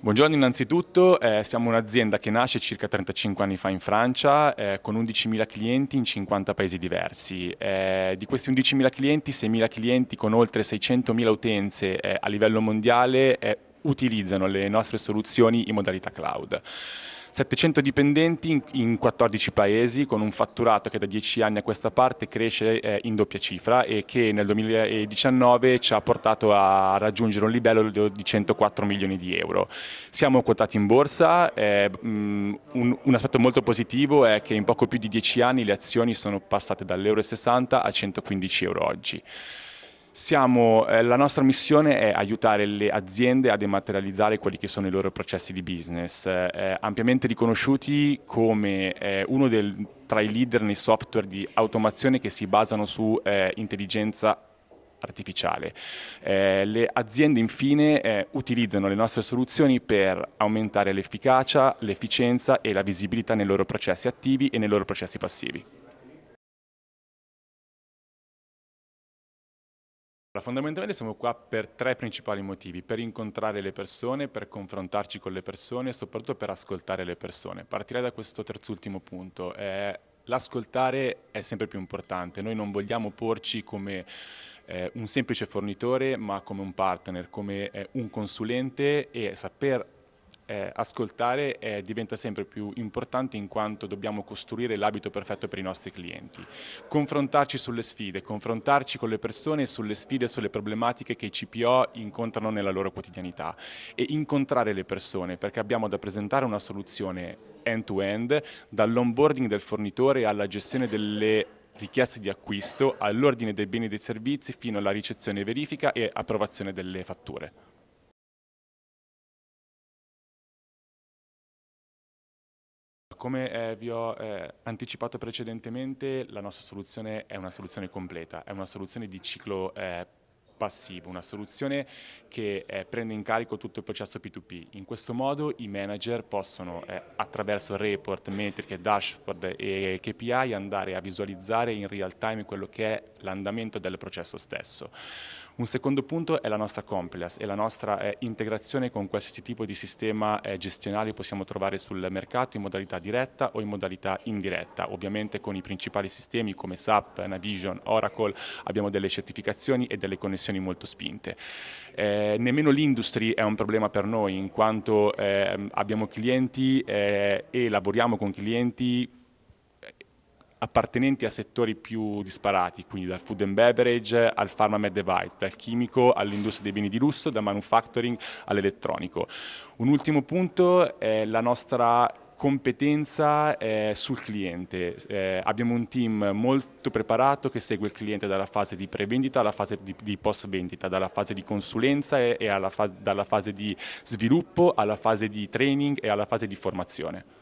Buongiorno innanzitutto, eh, siamo un'azienda che nasce circa 35 anni fa in Francia eh, con 11.000 clienti in 50 paesi diversi. Eh, di questi 11.000 clienti, 6.000 clienti con oltre 600.000 utenze eh, a livello mondiale eh, utilizzano le nostre soluzioni in modalità cloud. 700 dipendenti in 14 paesi con un fatturato che da 10 anni a questa parte cresce eh, in doppia cifra e che nel 2019 ci ha portato a raggiungere un livello di 104 milioni di euro. Siamo quotati in borsa, eh, mm, un aspetto molto positivo è che in poco più di 10 anni le azioni sono passate dall'euro 60 a 115 euro oggi. Siamo, eh, la nostra missione è aiutare le aziende a dematerializzare quelli che sono i loro processi di business, eh, eh, ampiamente riconosciuti come eh, uno del, tra i leader nei software di automazione che si basano su eh, intelligenza artificiale. Eh, le aziende infine eh, utilizzano le nostre soluzioni per aumentare l'efficacia, l'efficienza e la visibilità nei loro processi attivi e nei loro processi passivi. Fondamentalmente siamo qua per tre principali motivi, per incontrare le persone, per confrontarci con le persone e soprattutto per ascoltare le persone. Partirei da questo terzultimo punto. Eh, L'ascoltare è sempre più importante, noi non vogliamo porci come eh, un semplice fornitore ma come un partner, come eh, un consulente e saper eh, ascoltare eh, diventa sempre più importante in quanto dobbiamo costruire l'abito perfetto per i nostri clienti. Confrontarci sulle sfide, confrontarci con le persone sulle sfide, e sulle problematiche che i CPO incontrano nella loro quotidianità e incontrare le persone perché abbiamo da presentare una soluzione end-to-end -end, dall'onboarding del fornitore alla gestione delle richieste di acquisto all'ordine dei beni e dei servizi fino alla ricezione e verifica e approvazione delle fatture. come eh, vi ho eh, anticipato precedentemente, la nostra soluzione è una soluzione completa, è una soluzione di ciclo eh, passivo, una soluzione che eh, prende in carico tutto il processo P2P. In questo modo i manager possono eh, attraverso report, metriche, dashboard e KPI andare a visualizzare in real time quello che è l'andamento del processo stesso. Un secondo punto è la nostra compliance e la nostra eh, integrazione con qualsiasi tipo di sistema eh, gestionale possiamo trovare sul mercato in modalità diretta o in modalità indiretta. Ovviamente con i principali sistemi come SAP, Navision, Oracle abbiamo delle certificazioni e delle connessioni molto spinte. Eh, nemmeno l'industry è un problema per noi in quanto ehm, abbiamo clienti eh, e lavoriamo con clienti appartenenti a settori più disparati, quindi dal food and beverage al pharma med device, dal chimico all'industria dei beni di lusso, dal manufacturing all'elettronico. Un ultimo punto è la nostra competenza eh, sul cliente. Eh, abbiamo un team molto preparato che segue il cliente dalla fase di prevendita alla fase di, di post vendita, dalla fase di consulenza e, e fa dalla fase di sviluppo alla fase di training e alla fase di formazione.